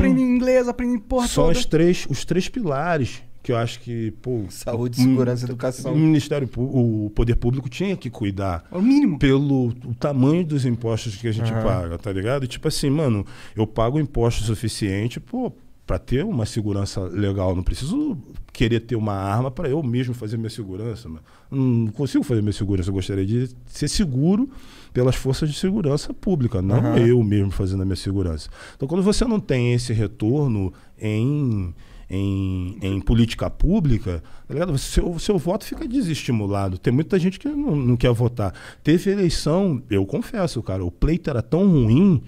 aprendem inglês, aprendem porra São toda. os três, os três pilares que eu acho que, pô, saúde, segurança, educação. O Ministério o poder público tinha que cuidar. É o mínimo. Pelo o tamanho dos impostos que a gente uhum. paga, tá ligado? E, tipo assim, mano, eu pago imposto suficiente, pô, para ter uma segurança legal. Não preciso querer ter uma arma para eu mesmo fazer minha segurança. Mano. Não consigo fazer minha segurança. Eu gostaria de ser seguro pelas forças de segurança pública, não uhum. eu mesmo fazendo a minha segurança. Então, quando você não tem esse retorno em. Em, em, política pública, tá ligado? Seu, seu voto fica desestimulado. Tem muita gente que não, não quer votar. Teve eleição, eu confesso, cara, o pleito era tão ruim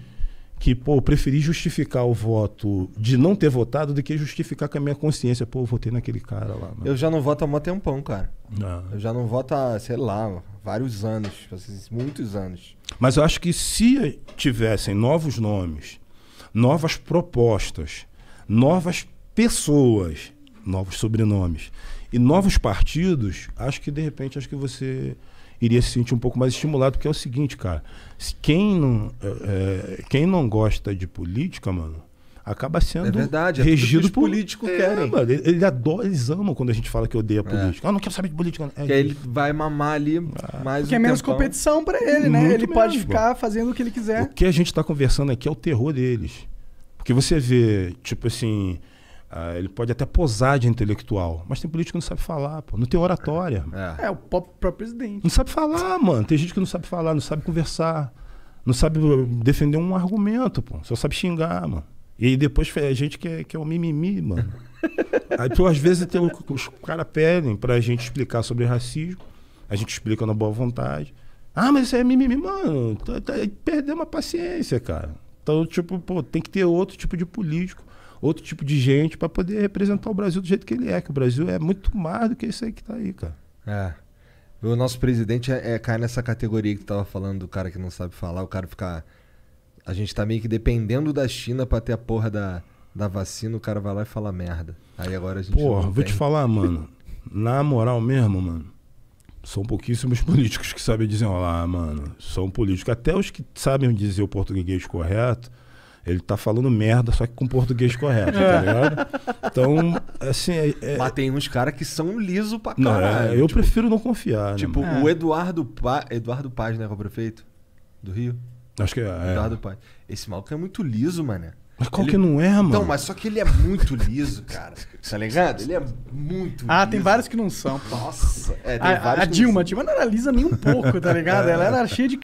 que, pô, eu preferi justificar o voto de não ter votado do que justificar com a minha consciência. Pô, eu votei naquele cara lá. Mano. Eu já não voto há um tempão, cara. Não. Ah. Eu já não voto há, sei lá, vários anos, muitos anos. Mas eu acho que se tivessem novos nomes, novas propostas, novas pessoas, novos sobrenomes e novos partidos, acho que de repente acho que você iria se sentir um pouco mais estimulado, porque é o seguinte, cara, quem não, é, é, quem não gosta de política, mano, acaba sendo é verdade, é regido por político é, querem. Mano, ele adora, eles amam quando a gente fala que odeia é. política. Ah, não quero saber de política. Né? É, que ele vai mamar ali ah. mais Porque um é menos tempão. competição para ele, né? Muito ele pode ficar fazendo o que ele quiser. O que a gente está conversando aqui é o terror deles. Porque você vê, tipo assim, ah, ele pode até posar de intelectual, mas tem político que não sabe falar, pô. Não tem oratória. É, é o próprio presidente. Não sabe falar, mano. Tem gente que não sabe falar, não sabe conversar, não sabe defender um argumento, pô. Só sabe xingar, mano. E aí depois a gente é, que é, o mimimi, mano. aí, às vezes tem, os caras pedem pra gente explicar sobre racismo, a gente explica na boa vontade. Ah, mas isso é mimimi, mano. Tá, tá, perdemos a paciência, cara. Então, tipo, pô, tem que ter outro tipo de político, outro tipo de gente para poder representar o Brasil do jeito que ele é, que o Brasil é muito mais do que isso aí que tá aí, cara. É. O nosso presidente é, é cai nessa categoria que tu tava falando do cara que não sabe falar, o cara ficar. A gente tá meio que dependendo da China para ter a porra da, da vacina, o cara vai lá e fala merda. Aí agora a gente. Porra, vou tem. te falar, mano. Na moral mesmo, mano são pouquíssimos políticos que sabem dizer olá mano. São políticos. Até os que sabem dizer o português correto, ele tá falando merda, só que com português correto, tá é. ligado? Então, assim. É, é Mas tem uns caras que são liso pra caralho. Não, é, eu tipo, prefiro não confiar. Né, tipo, né, o é. Eduardo, pa... Eduardo Paz, né, que é o prefeito do Rio? Acho que é. Eduardo é. Paz. Esse maluco é muito liso, mano. Mas qual ele... que não é, então, mano? Não, mas só que ele é muito liso, cara. Tá ligado? Ele é muito Ah, liso. tem vários que não são. Nossa. É, a, a Dilma, a Dilma não era lisa nem um pouco, tá ligado? Ela era é cheia de